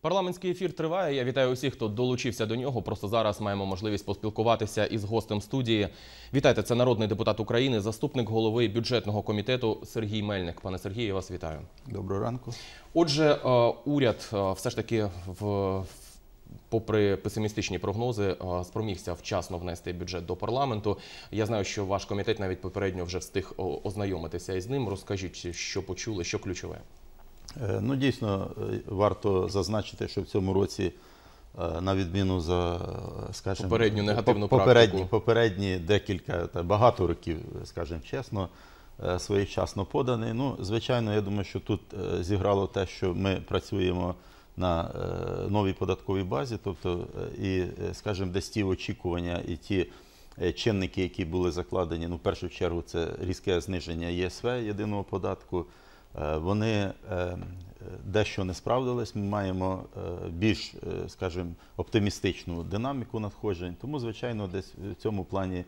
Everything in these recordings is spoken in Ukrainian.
Парламентський ефір триває. Я вітаю усіх, хто долучився до нього. Просто зараз маємо можливість поспілкуватися із гостем студії. Вітайте, це народний депутат України, заступник голови бюджетного комітету Сергій Мельник. Пане Сергію, я вас вітаю. Доброго ранку. Отже, е, уряд е, все ж таки в. Попри песимістичні прогнози, е, спромігся вчасно внести бюджет до парламенту. Я знаю, що ваш комітет навіть попередньо вже встиг ознайомитися із ним. Розкажіть, що почули, що ключове. Е, ну, дійсно, е, варто зазначити, що в цьому році, е, на відміну за скажімо, попередню негативну попередні, практику. попередні декілька та багато років, скажімо чесно, своєчасно поданий. Ну, звичайно, я думаю, що тут зіграло те, що ми працюємо на новій податковій базі, тобто, і, скажімо, десь ті очікування і ті. Чинники, які були закладені, ну в першу чергу, це різке зниження ЄСВ єдиного податку. Е, вони е, дещо не справдились. Ми маємо е, більш, скажімо, оптимістичну динаміку надходжень, тому, звичайно, десь в цьому плані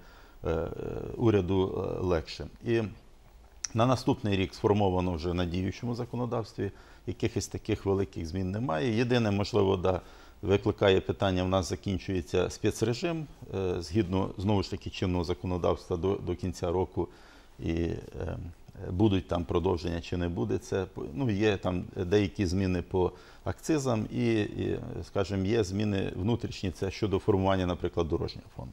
уряду легше. І на наступний рік сформовано вже на діючому законодавстві, якихось таких великих змін немає. Єдине, можливо, да, викликає питання: в нас закінчується спецрежим згідно знову ж таки чинного законодавства до, до кінця року. І будуть там продовження чи не буде. Це ну, є там деякі зміни по акцизам і, і скажімо, є зміни внутрішні це щодо формування, наприклад, дорожнього фонду.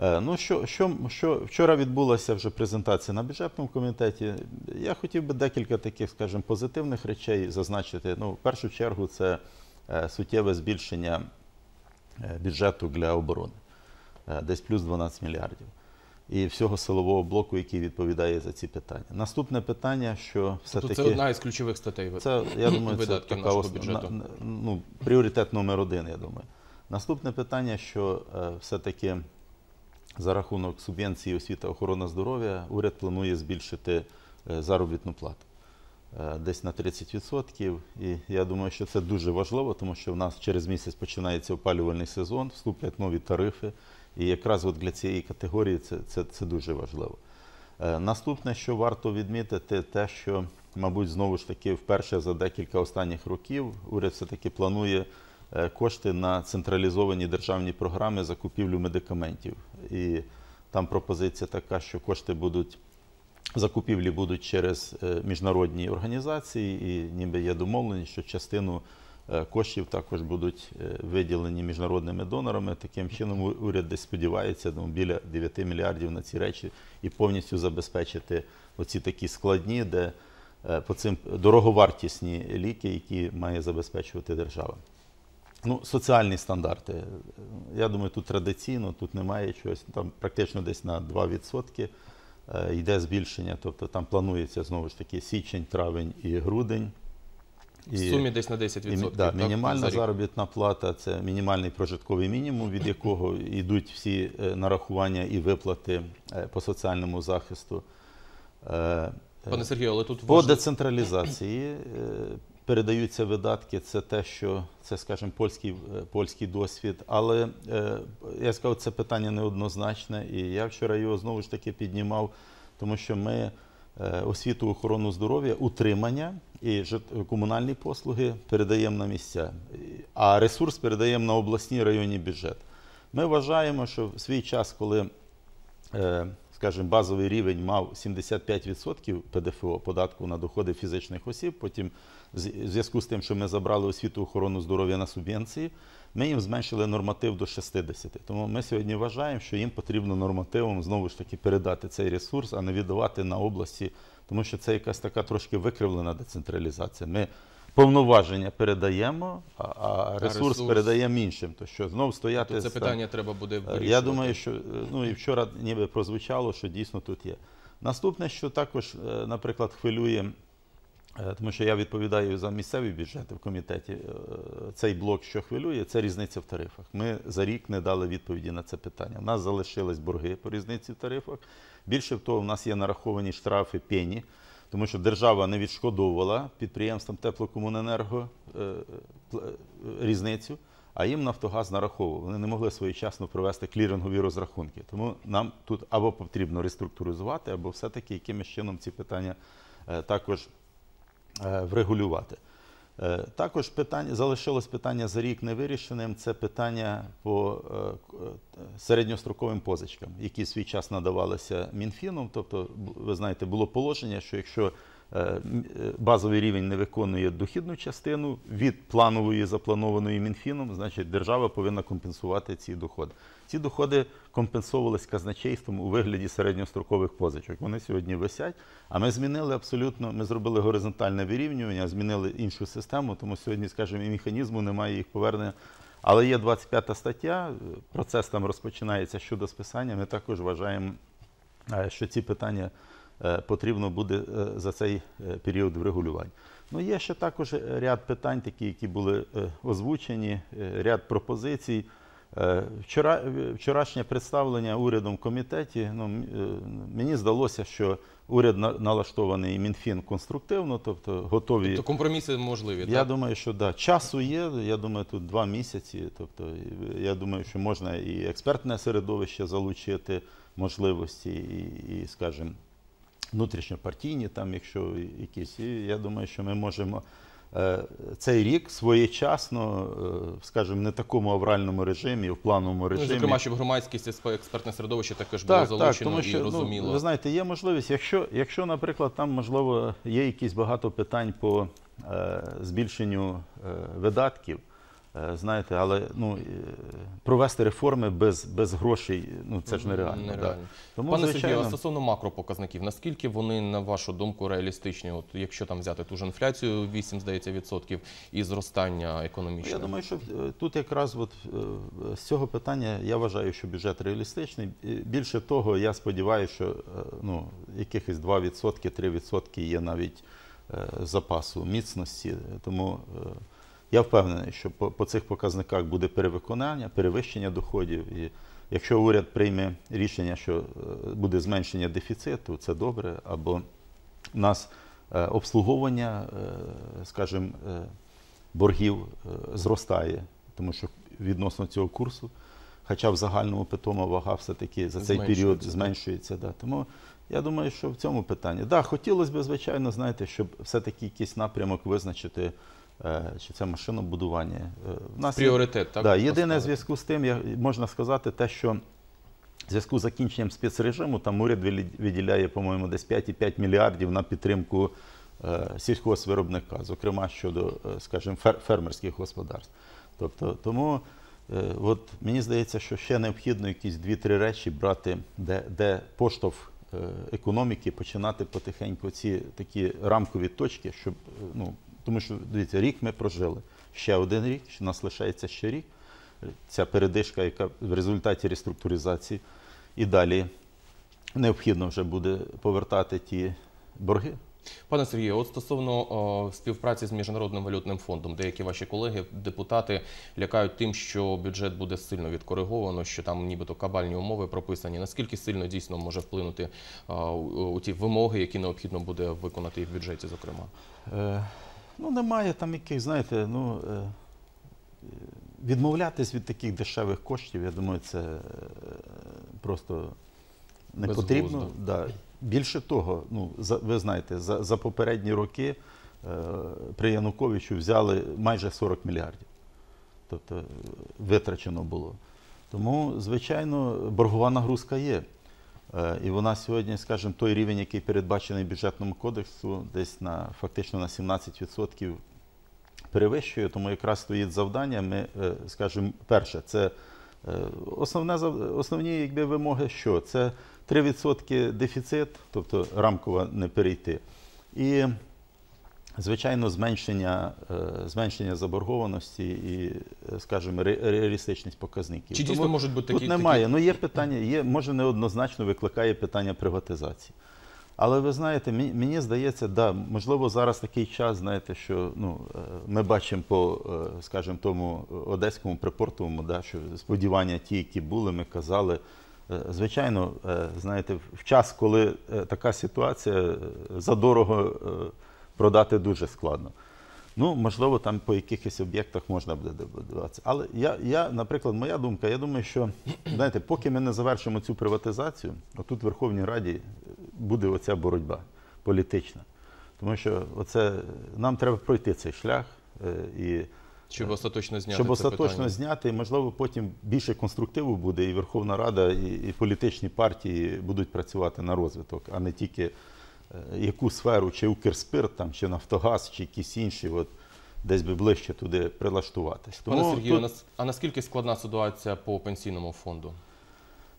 Е, ну, що що, що вчора відбулася вже презентація на бюджетному комітеті. Я хотів би декілька таких, скажімо, позитивних речей зазначити. Ну, в першу чергу, це е, суттєве збільшення е, бюджету для оборони, десь плюс 12 мільярдів і всього силового блоку, який відповідає за ці питання. Наступне питання, що тобто все-таки... Це одна із ключових статей це, я думаю, це видатків така нашого бюджету. На, ну, пріоритет номер один, я думаю. Наступне питання, що е, все-таки за рахунок субвенції освіти охорона здоров'я уряд планує збільшити е, заробітну плату. Е, десь на 30%. І я думаю, що це дуже важливо, тому що в нас через місяць починається опалювальний сезон, вступлять нові тарифи, і якраз от для цієї категорії це, це, це дуже важливо. Е, наступне, що варто відмітити, те, що, мабуть, знову ж таки, вперше за декілька останніх років уряд все-таки планує е, кошти на централізовані державні програми закупівлю медикаментів. І там пропозиція така, що кошти будуть, закупівлі будуть через е, міжнародні організації, і ніби є домовлені, що частину Е, коштів також будуть е, виділені міжнародними донорами. Таким чином, уряд десь сподівається ну, біля 9 мільярдів на ці речі і повністю забезпечити оці такі складні, де е, по цим дороговартісні ліки, які має забезпечувати держава. Ну, Соціальні стандарти. Я думаю, тут традиційно, тут немає чогось. Там практично десь на 2% йде збільшення, тобто там планується знову ж таки січень, травень і грудень. В сумі десь на 10%. І, да, так, Мінімальна заробітна плата це мінімальний прожитковий мінімум, від якого йдуть всі е, нарахування і виплати е, по соціальному захисту. Е, Пане Сергію, але тут по ваш... децентралізації передаються видатки. Це те, що це, скажімо, польський польський досвід. Але я сказав, це питання неоднозначне, і я вчора його знову ж таки піднімав, тому що ми. Е, освіту, охорону здоров'я, утримання і комунальні послуги передаємо на місця, а ресурс передаємо на обласні районні бюджет. Ми вважаємо, що в свій час, коли е, скажімо, базовий рівень мав 75% ПДФО податку на доходи фізичних осіб. Потім, в зв'язку з тим, що ми забрали освіту охорону здоров'я на субвенції, ми їм зменшили норматив до 60. Тому ми сьогодні вважаємо, що їм потрібно нормативом знову ж таки передати цей ресурс, а не віддавати на області, тому що це якась така трошки викривлена децентралізація. Ми повноваження передаємо, а, а ресурс, ресурс передаємо іншим. То що знов стояти це е, питання треба буде е, вирішувати. Я думаю, що е, ну і вчора ніби прозвучало, що дійсно тут є. Наступне, що також, наприклад, хвилює Е, тому що я відповідаю за місцеві бюджети в комітеті. Е, цей блок, що хвилює, це різниця в тарифах. Ми за рік не дали відповіді на це питання. У нас залишились борги по різниці в тарифах. Більше в того, в нас є нараховані штрафи пені, тому що держава не відшкодовувала підприємствам теплокомуненерго е, різницю, а їм Нафтогаз нараховував. Вони не могли своєчасно провести клірингові розрахунки. Тому нам тут або потрібно реструктуризувати, або все-таки якимось чином ці питання також. Е, врегулювати. Е, також питання залишилось питання за рік невирішеним. Це питання по е, середньостроковим позичкам, які свій час надавалися мінфіном. Тобто, ви знаєте, було положення, що якщо Е, е, базовий рівень не виконує дохідну частину від планової, запланованої Мінфіном, значить держава повинна компенсувати ці доходи. Ці доходи компенсувалися казначейством у вигляді середньострокових позичок. Вони сьогодні висять, а ми змінили абсолютно, ми зробили горизонтальне вирівнювання, змінили іншу систему, тому сьогодні, скажімо, і механізму немає їх повернення. Але є 25 стаття, е, процес там розпочинається щодо списання. Ми також вважаємо, що ці питання. Е, потрібно буде е, за цей е, період врегулювань. Ну, є ще також ряд питань, такі, які були озвучені, ряд пропозицій. Вчора, Вчорашнє представлення урядом в комітеті. Ну, мені здалося, що уряд налаштований Мінфін конструктивно, тобто готові. Тобто компроміси можливі. Я так? думаю, що да. Часу є. Я думаю, тут два місяці. Тобто, я думаю, що можна і експертне середовище залучити можливості, і, і скажімо внутрішньопартійні, там, якщо якісь. І я думаю, що ми можемо е, цей рік своєчасно, е, скажімо, не такому авральному режимі, в плановому ну, режимі. Ну, зокрема, щоб громадськість експертне середовище також було залучено так, тому що, і ну, розуміло. Ну, ви знаєте, є можливість, якщо, якщо, наприклад, там можливо є якісь багато питань по е, збільшенню е, видатків. Е, знаєте, але ну, е, провести реформи без без грошей ну, це ж нереально. нереально. Тому, Пане звичайно... Сергію, а стосовно макропоказників, наскільки вони, на вашу думку, реалістичні? От Якщо там взяти ту ж інфляцію 8, здається, відсотків і зростання економічного. Я думаю, що е, тут якраз от з цього питання я вважаю, що бюджет реалістичний. Більше того, я сподіваюся, що ну, якихось 2-3% є навіть запасу міцності. Тому я впевнений, що по, по цих показниках буде перевиконання, перевищення доходів. І якщо уряд прийме рішення, що е, буде зменшення дефіциту, це добре. Або в нас е, обслуговування, е, скажімо, боргів зростає, тому що відносно цього курсу. Хоча в загальному питома вага все-таки за цей період зменшується. Да. Тому я думаю, що в цьому питанні. Да, хотілося б, звичайно, знаєте, щоб все-таки якийсь напрямок визначити чи е, це машинобудування? Е, в нас Пріоритет, так? Да, єдине в зв'язку з тим, я, можна сказати, те, що в зв'язку з закінченням спецрежиму там уряд виділяє, по-моєму, десь 5,5 мільярдів на підтримку е, сільхозвиробника, зокрема щодо, е, скажімо, фер фермерських господарств. Тобто, тому е, от мені здається, що ще необхідно якісь дві-три речі брати, де, де поштовх. Економіки починати потихеньку ці такі рамкові точки, щоб ну тому що дивіться, рік ми прожили. Ще один рік, що нас лишається ще рік. Ця передишка, яка в результаті реструктуризації і далі необхідно вже буде повертати ті борги. Пане Сергію, от стосовно о, співпраці з міжнародним валютним фондом, деякі ваші колеги, депутати лякають тим, що бюджет буде сильно відкориговано, що там, нібито кабальні умови прописані. Наскільки сильно дійсно може вплинути о, у ті вимоги, які необхідно буде виконати в бюджеті, зокрема? Е, Ну, немає там яких, знаєте, ну е, е, відмовлятись від таких дешевих коштів, я думаю, це е, просто не Без потрібно. Да. Більше того, ну за ви знаєте, за, за попередні роки е, при Януковичу взяли майже 40 мільярдів, тобто витрачено було. Тому, звичайно, боргова нагрузка є. Е, і вона сьогодні, скажімо, той рівень, який передбачений бюджетному кодексу, десь на фактично на 17% перевищує. Тому якраз стоїть завдання. Ми е, скажімо, перше, це е, основне основні якби, вимоги, що це 3% дефіцит, тобто рамкова не перейти. І Звичайно, зменшення е, зменшення заборгованості і, е, скажімо, реалістичність показників. Чи дійсно Тому можуть бути такі? Тут немає. Такі... Ну є питання, є, може неоднозначно викликає питання приватизації. Але ви знаєте, мені здається, да, можливо, зараз такий час, знаєте, що ну, е, ми бачимо по, скажімо, тому одеському припортовому, да, що сподівання ті, які були, ми казали. Звичайно, знаєте, в час, коли така ситуація задорого продати дуже складно. Ну, можливо, там по якихось об'єктах можна буде дивитися. Але я, я, наприклад, моя думка, я думаю, що знаєте, поки ми не завершимо цю приватизацію, отут в Верховній Раді буде оця боротьба політична. Тому що оце, нам треба пройти цей шлях. Е, і, щоб е, остаточно зняти. Щоб остаточно питання. зняти, і можливо, потім більше конструктиву буде, і Верховна Рада, і, і політичні партії будуть працювати на розвиток, а не тільки. Е, яку сферу, чи Укрспирт, там, чи Нафтогаз, чи якісь інші, от, десь би ближче туди прилаштуватись. Тому Пане Сергію, тут... а наскільки складна ситуація по пенсійному фонду?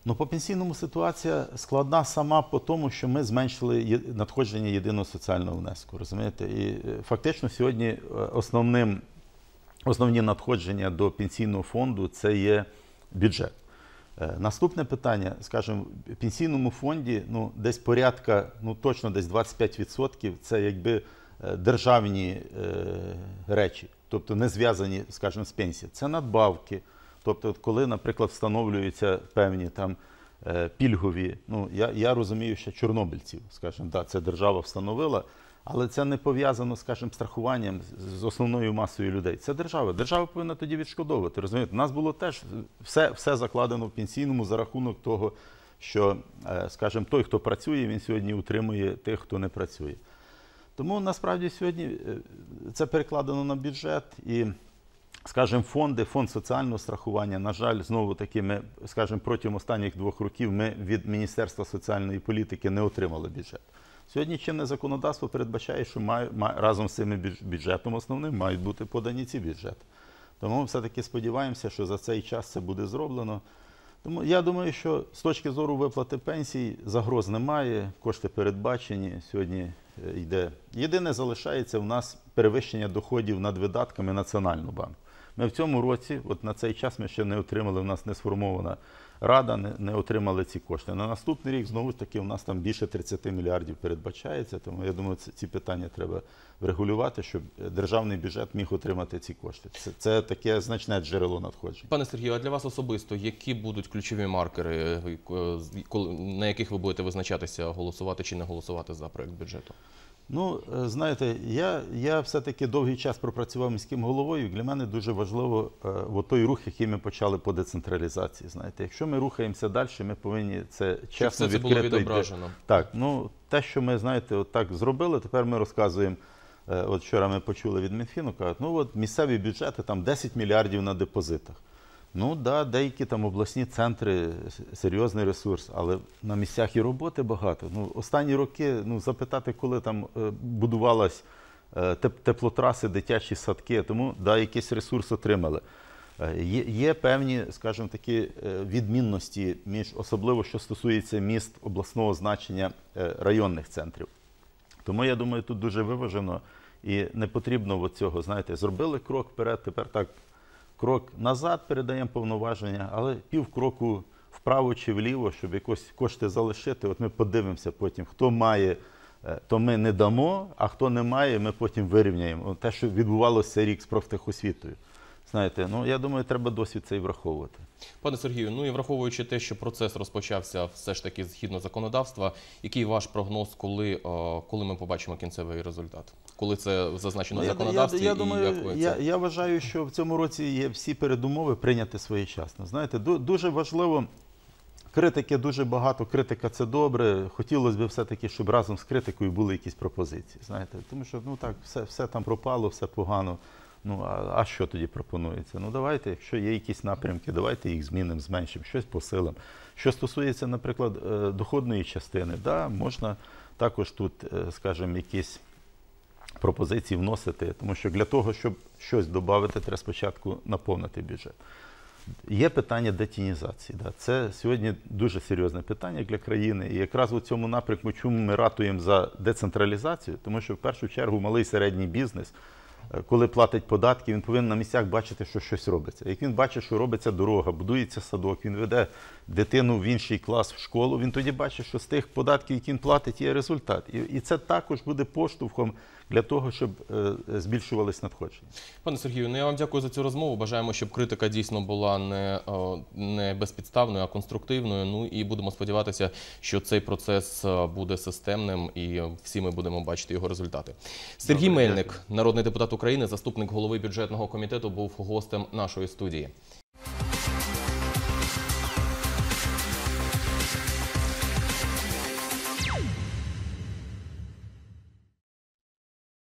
Ну, по пенсійному ситуація складна сама по тому, що ми зменшили надходження єдиного соціального внеску. розумієте? І е, фактично сьогодні е, основним, основні надходження до пенсійного фонду це є бюджет. Е, наступне питання, скажімо, в пенсійному фонді ну, десь порядка, ну точно десь 25% це якби е, державні е, речі, тобто не зв'язані, скажімо, з пенсією. Це надбавки. Тобто, коли, наприклад, встановлюються певні там пільгові, ну я я розумію, що чорнобильців, скажімо, да, це держава встановила. Але це не пов'язано, скажімо, страхуванням з основною масою людей. Це держава. Держава повинна тоді відшкодовувати. Розумієте, У нас було теж все все закладено в пенсійному за рахунок того, що, е, скажімо, той, хто працює, він сьогодні утримує тих, хто не працює. Тому насправді сьогодні е, це перекладено на бюджет і, скажімо, фонди, фонд соціального страхування, на жаль, знову таки, ми, скажімо, протягом останніх двох років ми від Міністерства соціальної політики не отримали бюджет. Сьогодні чинне законодавство передбачає, що має, має, разом з цим бюджетом основним мають бути подані ці бюджети. Тому ми все-таки сподіваємося, що за цей час це буде зроблено. Тому я думаю, що з точки зору виплати пенсій загроз немає, кошти передбачені сьогодні е, йде. Єдине залишається в нас перевищення доходів над видатками Національного банку. Ми в цьому році, от на цей час, ми ще не отримали, в нас не сформована. Рада не, отримала ці кошти. На наступний рік знову ж таки у нас там більше 30 мільярдів передбачається. Тому я думаю, ці, ці питання треба врегулювати, щоб державний бюджет міг отримати ці кошти. Це таке значне джерело надходження. Пане Сергію, а для вас особисто які будуть ключові маркери, е, е, на яких ви будете визначатися, голосувати чи не голосувати за проект бюджету? Ну, е, знаєте, я я все-таки довгий час пропрацював міським головою. Для мене дуже важливо е, той рух, який ми почали по децентралізації. Знаєте, якщо ми рухаємося далі, ми повинні це чесно це відкрито. було відображено. Йти. Так, ну те, що ми знаєте, от так зробили. Тепер ми розказуємо. Е, от вчора ми почули від Мінфіну, кажуть, ну от місцеві бюджети там 10 мільярдів на депозитах. Ну да, деякі там обласні центри серйозний ресурс, але на місцях і роботи багато. Ну, Останні роки ну, запитати, коли там е, будувалась е, теплотраси, дитячі садки, тому да, якийсь ресурс отримали. Е, є є певні, скажімо такі, відмінності між особливо, що стосується міст обласного значення районних центрів. Тому я думаю, тут дуже виважено і не потрібно цього. Знаєте, зробили крок вперед, тепер так крок назад, передаємо повноваження, але пів кроку вправо чи вліво, щоб якось кошти залишити. От ми подивимося потім, хто має, е, то ми не дамо, а хто не має, ми потім вирівняємо. Те, що відбувалося рік з профтехосвітою. Знаєте, ну я думаю, треба досвід цей враховувати. Пане Сергію, ну і враховуючи те, що процес розпочався все ж таки згідно законодавства, який ваш прогноз, коли е, коли ми побачимо кінцевий результат? Коли це зазначено ну, в законодавстві? Я я, я, і думаю, це. я, я вважаю, що в цьому році є всі передумови прийняти своєчасно. Знаєте, дуже важливо. Критики дуже багато, критика це добре. Хотілося б все-таки, щоб разом з критикою були якісь пропозиції. Знаєте, тому що ну так, все все там пропало, все погано. Ну, а, а що тоді пропонується? Ну, давайте, якщо є якісь напрямки, давайте їх змінимо, зменшимо, щось посилимо. Що стосується, наприклад, е, доходної частини, да, можна також тут, е, скажімо, якісь пропозиції вносити, тому що для того, щоб щось додати, треба спочатку наповнити бюджет. Є питання детінізації. Да. Це сьогодні дуже серйозне питання для країни. І якраз у цьому напрямку, чому ми ратуємо за децентралізацію, тому що в першу чергу малий і середній бізнес Е, коли платить податки, він повинен на місцях бачити, що щось робиться. Як він бачить, що робиться дорога, будується садок, він веде дитину в інший клас в школу, він тоді бачить, що з тих податків, які він платить, є результат. І це також буде поштовхом для того, щоб е, збільшувались надходження. Пане Сергію, ну я вам дякую за цю розмову. Бажаємо, щоб критика дійсно була не, не безпідставною, а конструктивною. Ну і будемо сподіватися, що цей процес е, буде системним, і всі ми будемо бачити його результати. Сергій Добре, Мельник, дякую. народний депутат України, заступник голови бюджетного комітету, був гостем нашої студії.